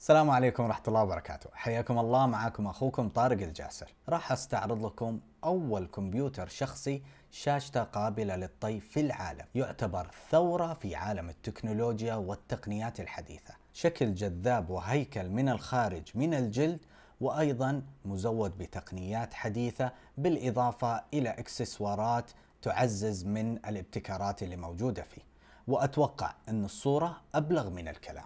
السلام عليكم ورحمة الله وبركاته حياكم الله معاكم أخوكم طارق الجاسر راح أستعرض لكم أول كمبيوتر شخصي شاشته قابلة للطي في العالم يعتبر ثورة في عالم التكنولوجيا والتقنيات الحديثة شكل جذاب وهيكل من الخارج من الجلد وأيضا مزود بتقنيات حديثة بالإضافة إلى إكسسوارات تعزز من الابتكارات اللي موجودة فيه وأتوقع أن الصورة أبلغ من الكلام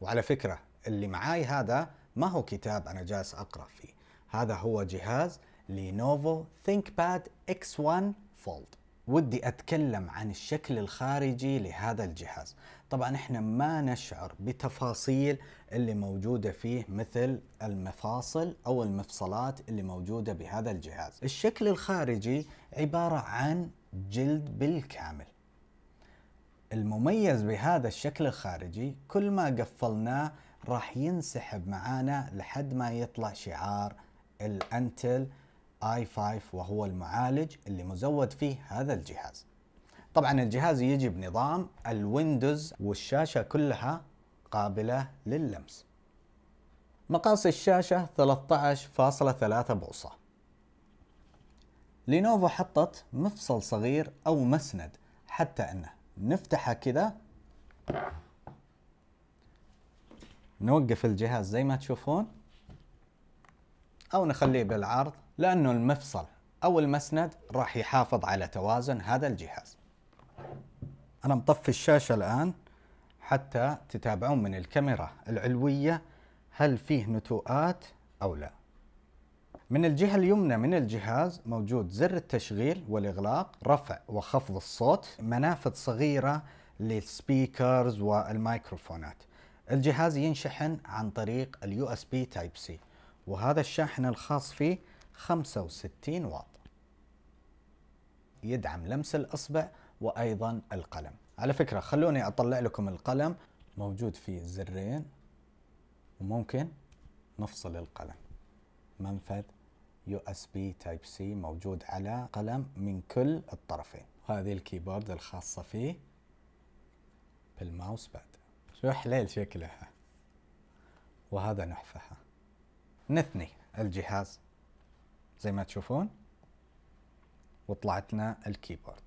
وعلى فكرة اللي معاي هذا ما هو كتاب انا جالس اقرا فيه هذا هو جهاز لينوفو ثينك باد اكس 1 فولد ودي اتكلم عن الشكل الخارجي لهذا الجهاز طبعا احنا ما نشعر بتفاصيل اللي موجودة فيه مثل المفاصل او المفصلات اللي موجودة بهذا الجهاز الشكل الخارجي عبارة عن جلد بالكامل المميز بهذا الشكل الخارجي كل ما قفلناه راح ينسحب معانا لحد ما يطلع شعار الانتل اي 5 وهو المعالج اللي مزود فيه هذا الجهاز طبعا الجهاز يجي بنظام الويندوز والشاشة كلها قابلة لللمس مقاس الشاشة 13.3 بوصة لينوفو حطت مفصل صغير أو مسند حتى أنه نفتحه كذا نوقف الجهاز زي ما تشوفون او نخليه بالعرض لانه المفصل او المسند راح يحافظ على توازن هذا الجهاز انا مطفي الشاشة الان حتى تتابعون من الكاميرا العلوية هل فيه نتوءات او لا من الجهة اليمنى من الجهاز موجود زر التشغيل والإغلاق رفع وخفض الصوت منافذ صغيرة للسبيكرز والميكروفونات الجهاز ينشحن عن طريق اليو اس بي تايب سي وهذا الشاحن الخاص فيه 65 واط يدعم لمس الاصبع وايضا القلم على فكره خلوني اطلع لكم القلم موجود فيه زرين وممكن نفصل القلم منفذ يو اس بي تايب سي موجود على قلم من كل الطرفين هذه الكيبورد الخاصه فيه بالماوس باد شو حليل شكلها وهذا نحفها نثني الجهاز زي ما تشوفون وطلعت لنا الكيبورد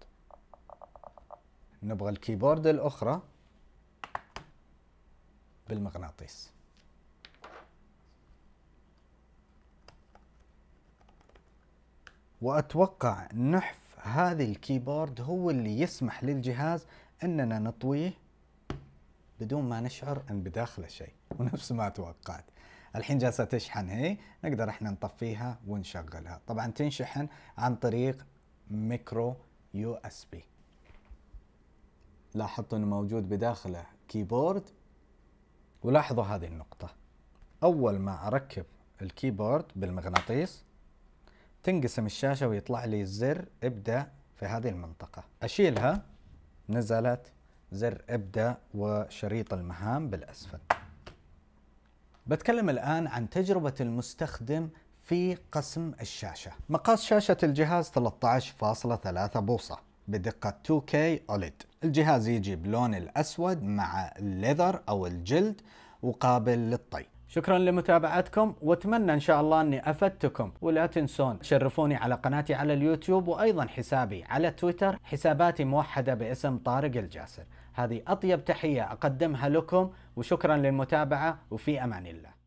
نبغى الكيبورد الأخرى بالمغناطيس وأتوقع نحف هذه الكيبورد هو اللي يسمح للجهاز أننا نطويه بدون ما نشعر ان بداخله شيء ونفس ما توقعت الحين جالسه تشحن هي نقدر احنا نطفيها ونشغلها طبعا تنشحن عن طريق ميكرو يو اس بي لاحظتوا انه موجود بداخله كيبورد ولاحظوا هذه النقطه اول ما اركب الكيبورد بالمغناطيس تنقسم الشاشه ويطلع لي الزر ابدا في هذه المنطقه اشيلها نزلت زر ابدأ وشريط المهام بالأسفل بتكلم الآن عن تجربة المستخدم في قسم الشاشة مقاس شاشة الجهاز 13.3 بوصة بدقة 2K OLED الجهاز يجي بلون الأسود مع الليذر أو الجلد وقابل للطي شكرا لمتابعتكم واتمنى ان شاء الله اني افدتكم ولا تنسون تشرفوني على قناتي على اليوتيوب وايضا حسابي على تويتر حساباتي موحده باسم طارق الجاسر هذه اطيب تحيه اقدمها لكم وشكرا للمتابعه وفي امان الله